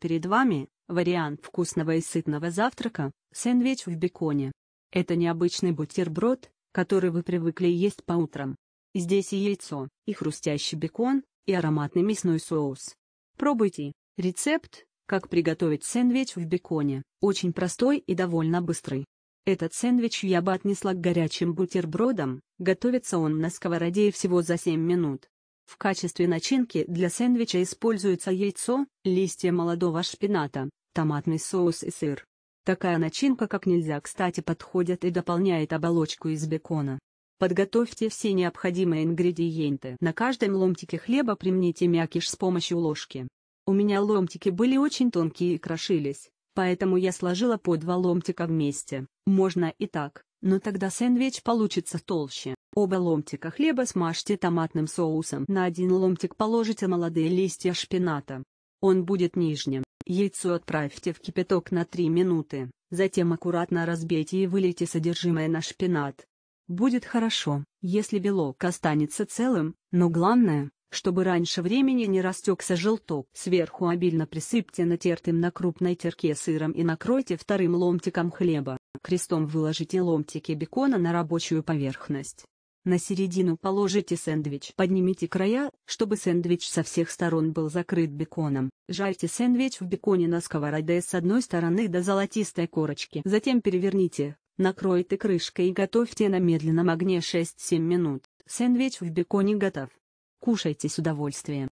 Перед вами вариант вкусного и сытного завтрака – сэндвич в беконе. Это необычный бутерброд, который вы привыкли есть по утрам. Здесь и яйцо, и хрустящий бекон, и ароматный мясной соус. Пробуйте. Рецепт, как приготовить сэндвич в беконе, очень простой и довольно быстрый. Этот сэндвич я бы отнесла к горячим бутербродам, готовится он на сковороде всего за 7 минут. В качестве начинки для сэндвича используется яйцо, листья молодого шпината, томатный соус и сыр. Такая начинка как нельзя кстати подходит и дополняет оболочку из бекона. Подготовьте все необходимые ингредиенты. На каждом ломтике хлеба примните мякиш с помощью ложки. У меня ломтики были очень тонкие и крошились, поэтому я сложила по два ломтика вместе. Можно и так, но тогда сэндвич получится толще. Оба ломтика хлеба смажьте томатным соусом. На один ломтик положите молодые листья шпината. Он будет нижним. Яйцо отправьте в кипяток на 3 минуты, затем аккуратно разбейте и вылейте содержимое на шпинат. Будет хорошо, если белок останется целым, но главное, чтобы раньше времени не растекся желток. Сверху обильно присыпьте натертым на крупной терке сыром и накройте вторым ломтиком хлеба. Крестом выложите ломтики бекона на рабочую поверхность. На середину положите сэндвич. Поднимите края, чтобы сэндвич со всех сторон был закрыт беконом. Жарьте сэндвич в беконе на сковороде с одной стороны до золотистой корочки. Затем переверните, накройте крышкой и готовьте на медленном огне 6-7 минут. Сэндвич в беконе готов. Кушайте с удовольствием.